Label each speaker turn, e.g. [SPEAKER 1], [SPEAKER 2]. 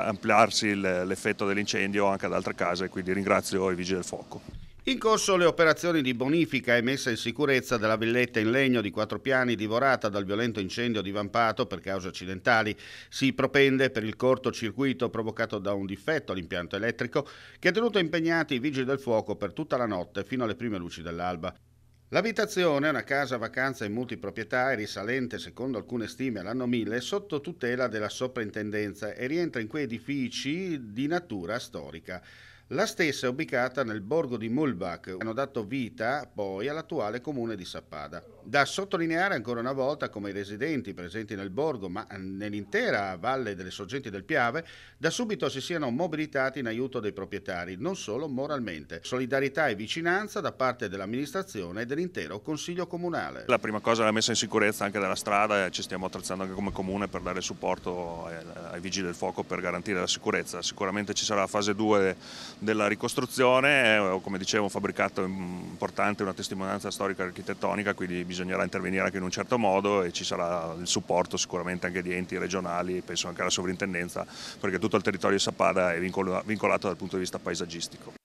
[SPEAKER 1] ampliarsi l'effetto dell'incendio anche ad altre case, quindi ringrazio i Vigili del Fuoco.
[SPEAKER 2] In corso le operazioni di bonifica e messa in sicurezza della villetta in legno di quattro piani divorata dal violento incendio divampato per cause accidentali. Si propende per il cortocircuito provocato da un difetto all'impianto elettrico che ha tenuto impegnati i vigili del fuoco per tutta la notte fino alle prime luci dell'alba. L'abitazione, è una casa vacanza in multiproprietà e risalente secondo alcune stime all'anno 1000, sotto tutela della soprintendenza e rientra in quei edifici di natura storica. La stessa è ubicata nel borgo di Mulbach, hanno dato vita poi all'attuale comune di Sappada. Da sottolineare ancora una volta come i residenti presenti nel borgo, ma nell'intera valle delle sorgenti del Piave, da subito si siano mobilitati in aiuto dei proprietari, non solo moralmente. Solidarietà e vicinanza da parte dell'amministrazione e dell'intero Consiglio Comunale.
[SPEAKER 1] La prima cosa è la messa in sicurezza anche della strada, ci stiamo attrezzando anche come comune per dare supporto ai vigili del fuoco per garantire la sicurezza. Sicuramente ci sarà la fase 2 della ricostruzione, eh, come dicevo un fabbricato importante, una testimonianza storica architettonica, quindi bisognerà intervenire anche in un certo modo e ci sarà il supporto sicuramente anche di enti regionali, penso anche alla sovrintendenza, perché tutto il territorio di Sapada è vincolato dal punto di vista paesaggistico.